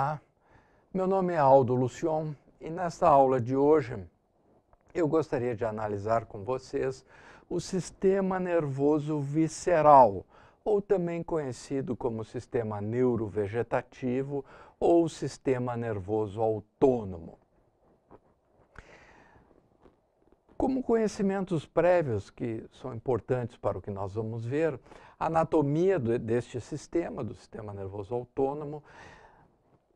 Olá, meu nome é Aldo Lucion e nesta aula de hoje eu gostaria de analisar com vocês o sistema nervoso visceral, ou também conhecido como sistema neurovegetativo ou sistema nervoso autônomo. Como conhecimentos prévios que são importantes para o que nós vamos ver, a anatomia deste sistema, do sistema nervoso autônomo,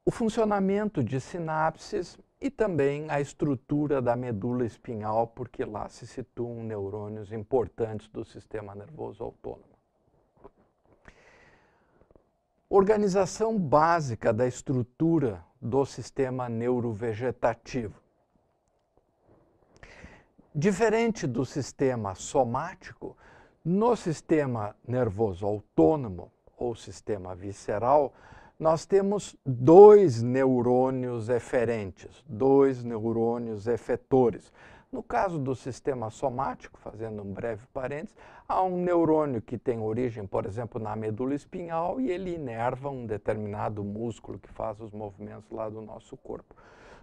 o funcionamento de sinapses e também a estrutura da medula espinhal, porque lá se situam neurônios importantes do sistema nervoso autônomo. Organização básica da estrutura do sistema neurovegetativo. Diferente do sistema somático, no sistema nervoso autônomo ou sistema visceral, nós temos dois neurônios eferentes, dois neurônios efetores. No caso do sistema somático, fazendo um breve parênteses, há um neurônio que tem origem, por exemplo, na medula espinhal e ele inerva um determinado músculo que faz os movimentos lá do nosso corpo.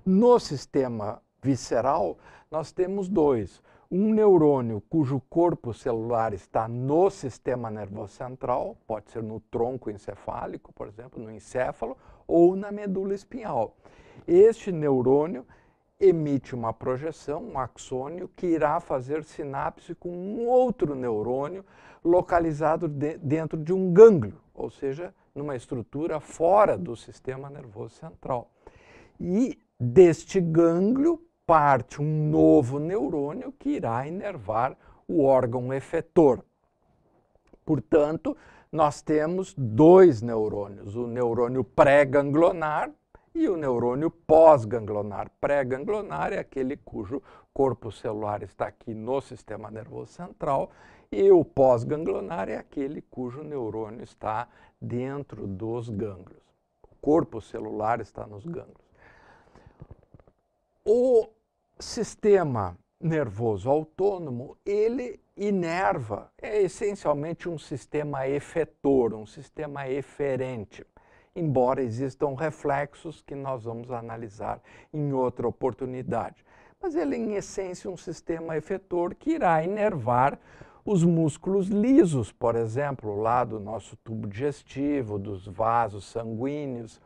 No sistema visceral, nós temos dois. Um neurônio cujo corpo celular está no sistema nervoso central, pode ser no tronco encefálico, por exemplo, no encéfalo, ou na medula espinhal. Este neurônio emite uma projeção, um axônio, que irá fazer sinapse com um outro neurônio localizado de, dentro de um gânglio, ou seja, numa estrutura fora do sistema nervoso central. E deste gânglio parte um novo neurônio que irá inervar o órgão efetor. Portanto, nós temos dois neurônios, o neurônio pré-ganglionar e o neurônio pós-ganglionar. Pré-ganglionar é aquele cujo corpo celular está aqui no sistema nervoso central e o pós-ganglionar é aquele cujo neurônio está dentro dos gânglios. O corpo celular está nos gânglios. O sistema nervoso autônomo, ele inerva, é essencialmente um sistema efetor, um sistema eferente, embora existam reflexos que nós vamos analisar em outra oportunidade. Mas ele, em essência, é um sistema efetor que irá inervar os músculos lisos, por exemplo, lá do nosso tubo digestivo, dos vasos sanguíneos,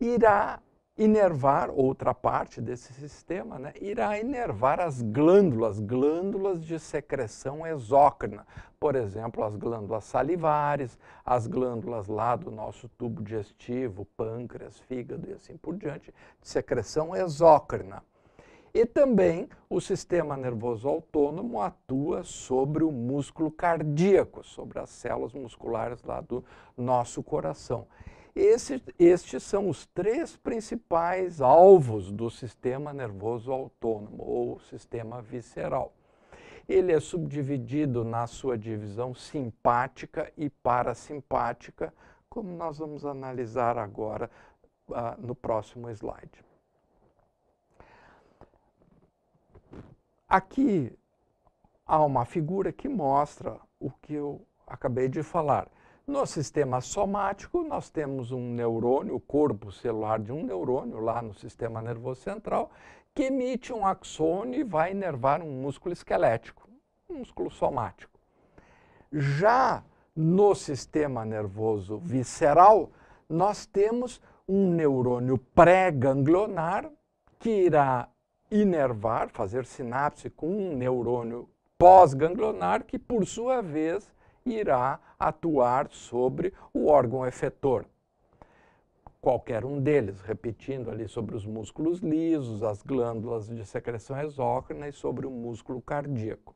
irá inervar outra parte desse sistema, né, irá inervar as glândulas, glândulas de secreção exócrina, por exemplo, as glândulas salivares, as glândulas lá do nosso tubo digestivo, pâncreas, fígado e assim por diante, de secreção exócrina. E também o sistema nervoso autônomo atua sobre o músculo cardíaco, sobre as células musculares lá do nosso coração. Esse, estes são os três principais alvos do sistema nervoso autônomo ou sistema visceral. Ele é subdividido na sua divisão simpática e parasimpática, como nós vamos analisar agora uh, no próximo slide. Aqui há uma figura que mostra o que eu acabei de falar no sistema somático, nós temos um neurônio, o corpo celular de um neurônio lá no sistema nervoso central, que emite um axônio e vai inervar um músculo esquelético, um músculo somático. Já no sistema nervoso visceral, nós temos um neurônio pré-ganglionar que irá inervar, fazer sinapse com um neurônio pós-ganglionar que, por sua vez, irá atuar sobre o órgão efetor. Qualquer um deles, repetindo ali sobre os músculos lisos, as glândulas de secreção exócrina e sobre o músculo cardíaco.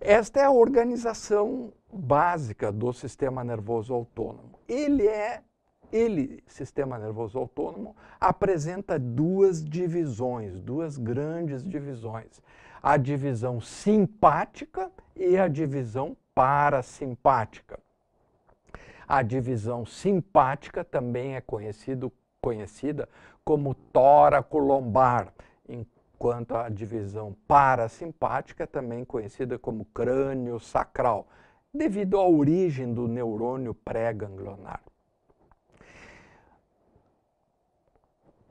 Esta é a organização básica do sistema nervoso autônomo. Ele é ele, sistema nervoso autônomo, apresenta duas divisões, duas grandes divisões: a divisão simpática e a divisão parasimpática. A divisão simpática também é conhecido, conhecida como tóraco-lombar, enquanto a divisão parasimpática é também conhecida como crânio sacral, devido à origem do neurônio pré-ganglionar.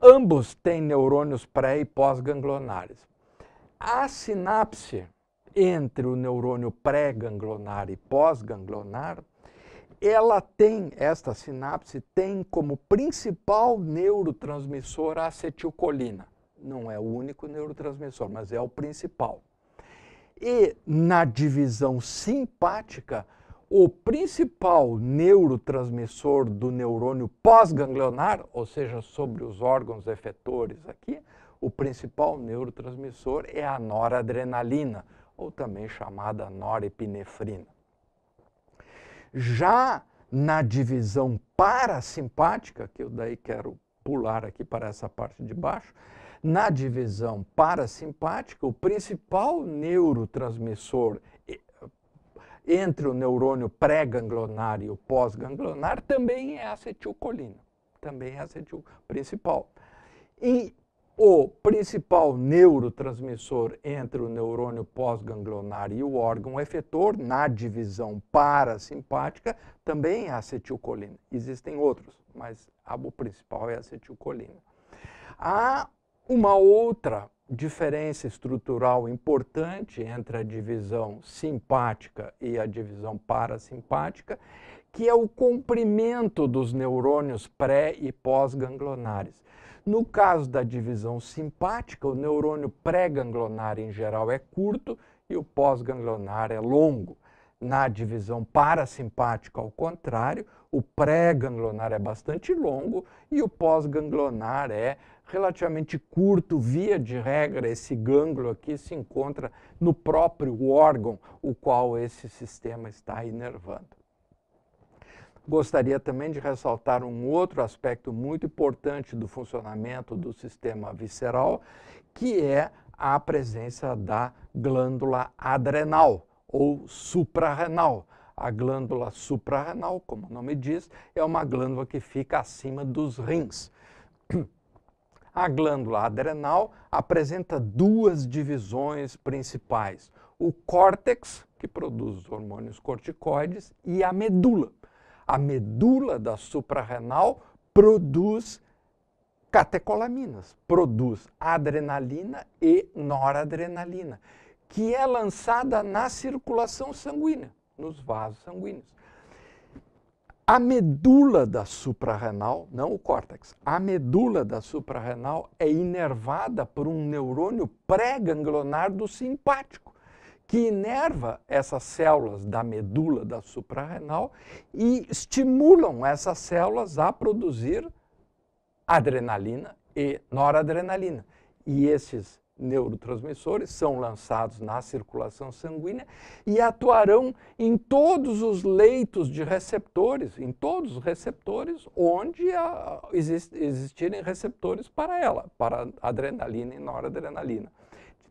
Ambos têm neurônios pré e pós-ganglionares. A sinapse entre o neurônio pré-ganglionar e pós-ganglionar, ela tem, esta sinapse tem como principal neurotransmissor a acetilcolina. Não é o único neurotransmissor, mas é o principal. E na divisão simpática, o principal neurotransmissor do neurônio pós-ganglionar, ou seja, sobre os órgãos efetores aqui, o principal neurotransmissor é a noradrenalina, ou também chamada norepinefrina. Já na divisão parasimpática, que eu daí quero pular aqui para essa parte de baixo, na divisão parasimpática, o principal neurotransmissor entre o neurônio pré-ganglionar e o pós-ganglionar também é acetilcolina, também é acetil principal. E o principal neurotransmissor entre o neurônio pós-ganglionar e o órgão efetor, na divisão parasimpática, também é a acetilcolina. Existem outros, mas o principal é a acetilcolina. Há uma outra diferença estrutural importante entre a divisão simpática e a divisão parasimpática que é o comprimento dos neurônios pré e pós-ganglionares. No caso da divisão simpática, o neurônio pré-ganglionar em geral é curto e o pós-ganglionar é longo. Na divisão parasimpática, ao contrário, o pré-ganglionar é bastante longo e o pós-ganglionar é relativamente curto. Via de regra, esse gânglio aqui se encontra no próprio órgão, o qual esse sistema está inervando. Gostaria também de ressaltar um outro aspecto muito importante do funcionamento do sistema visceral, que é a presença da glândula adrenal ou suprarrenal. A glândula suprarrenal, como o nome diz, é uma glândula que fica acima dos rins. A glândula adrenal apresenta duas divisões principais: o córtex, que produz os hormônios corticoides, e a medula, a medula da suprarrenal produz catecolaminas, produz adrenalina e noradrenalina, que é lançada na circulação sanguínea, nos vasos sanguíneos. A medula da suprarrenal, não o córtex, a medula da suprarrenal é inervada por um neurônio pré-ganglionar do simpático que inerva essas células da medula da suprarrenal e estimulam essas células a produzir adrenalina e noradrenalina. E esses neurotransmissores são lançados na circulação sanguínea e atuarão em todos os leitos de receptores, em todos os receptores onde a, existirem receptores para ela, para adrenalina e noradrenalina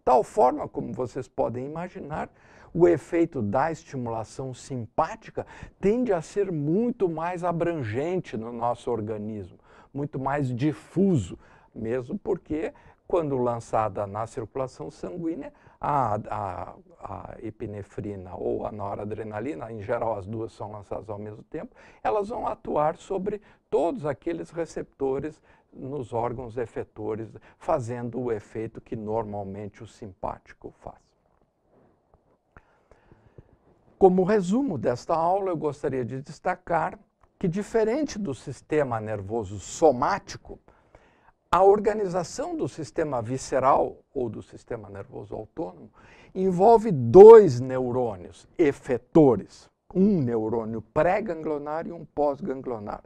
tal forma, como vocês podem imaginar, o efeito da estimulação simpática tende a ser muito mais abrangente no nosso organismo, muito mais difuso, mesmo porque, quando lançada na circulação sanguínea, a, a, a, epinefrina ou a noradrenalina, em geral as duas são lançadas ao mesmo tempo, elas vão atuar sobre todos aqueles receptores nos órgãos efetores, fazendo o efeito que normalmente o simpático faz. Como resumo desta aula, eu gostaria de destacar que, diferente do sistema nervoso somático, a organização do sistema visceral ou do sistema nervoso autônomo envolve dois neurônios efetores, um neurônio pré-ganglionar e um pós-ganglionar.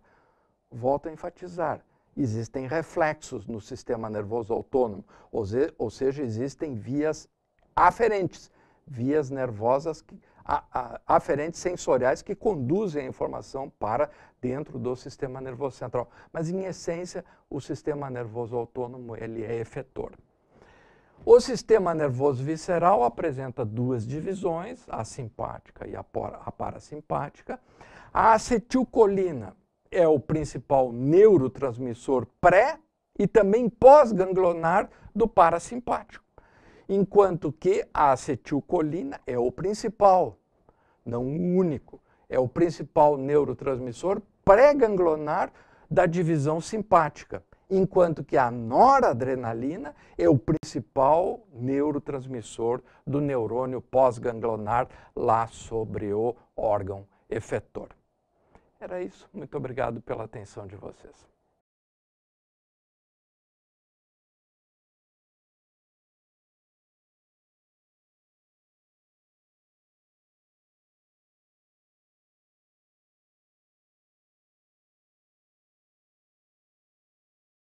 Volto a enfatizar, existem reflexos no sistema nervoso autônomo, ou, seja, existem vias aferentes, vias nervosas que, a, a, aferentes sensoriais que conduzem a informação para dentro do sistema nervoso central. Mas, em essência, o sistema nervoso autônomo ele é efetor. O sistema nervoso visceral apresenta duas divisões, a simpática e a, a parasimpática. A acetilcolina é o principal neurotransmissor pré e também pós-ganglionar do parasimpático. Enquanto que a acetilcolina é o principal, não o único, é o principal neurotransmissor pré-ganglionar da divisão simpática, enquanto que a noradrenalina é o principal neurotransmissor do neurônio pós-ganglionar lá sobre o órgão efetor. Era isso. Muito obrigado pela atenção de vocês.